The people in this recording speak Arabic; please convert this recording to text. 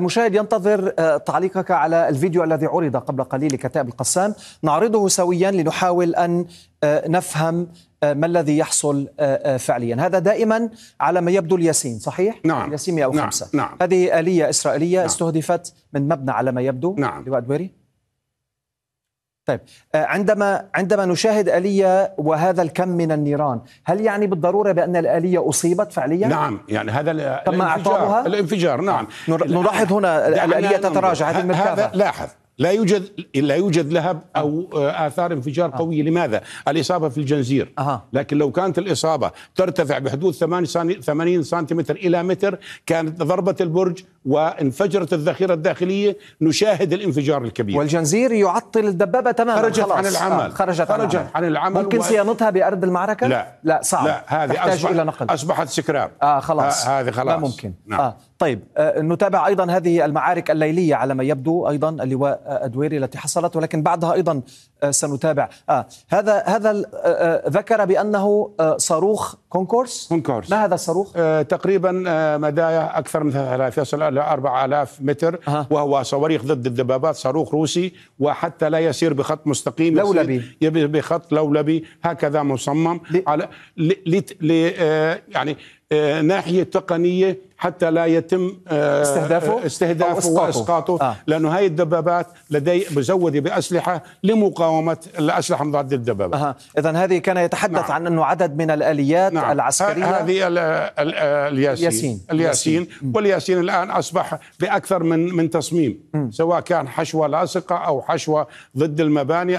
المشاهد ينتظر آه، تعليقك على الفيديو الذي عرض قبل قليل لكتاب القسام نعرضه سويا لنحاول أن آه، نفهم آه، ما الذي يحصل فعليا هذا دائما على ما يبدو الياسين صحيح؟ نعم الياسين 105 نعم. نعم. هذه آلية إسرائيلية نعم. استهدفت من مبنى على ما يبدو نعم لواء دويري طيب آه، عندما عندما نشاهد آلية وهذا الكم من النيران هل يعني بالضرورة بأن الآلية أصيبت فعليا؟ نعم يعني هذا تم إعطاؤها؟ الانفجار نعم آه، نلاحظ هنا الآلية تتراجع هذه المركبة لاحظ لا يوجد لا يوجد لهب او آه، اثار انفجار آه. قويه لماذا؟ الاصابه في الجنزير آه. لكن لو كانت الاصابه ترتفع بحدود 80 سنتيمتر الى متر كانت ضربه البرج وانفجرت الذخيرة الداخلية نشاهد الانفجار الكبير والجنزير يعطل الدبابة تماما خرجت خلاص. عن العمل آه خرجت, خرجت عن, عن العمل ممكن و... صيانتها بأرض المعركة؟ لا لا صعب لا هذه تحتاج أصبح... إلى نقل أصبحت سكراب آه خلاص آه، هذه خلاص لا ممكن نعم. آه طيب آه نتابع أيضا هذه المعارك الليلية على ما يبدو أيضا اللواء أدويري التي حصلت ولكن بعدها أيضا آه سنتابع آه هذا هذا آه،, آه ذكر بأنه آه صاروخ كونكورس كونكورس ما هذا الصاروخ؟ آه تقريبا آه مدايا أكثر من ثلاثة يصل على 4000 متر أه. وهو صواريخ ضد الدبابات صاروخ روسي وحتى لا يسير بخط مستقيم لولبي بخط لولبي هكذا مصمم ل... على ل... ل... ل... آه، يعني آه، ناحيه تقنيه حتى لا يتم آه، استهدافه آه، استهدافه واسقاطه آه. لانه هاي الدبابات لدي مزوده باسلحه لمقاومه الاسلحه مضاده للدبابات آه. اذا هذه كان يتحدث نعم. عن انه عدد من الاليات نعم. العسكريه هذه الياسين الياسين, الياسين. والياسين الان اصبح باكثر من من تصميم م. سواء كان حشوه لاصقه او حشوه ضد المباني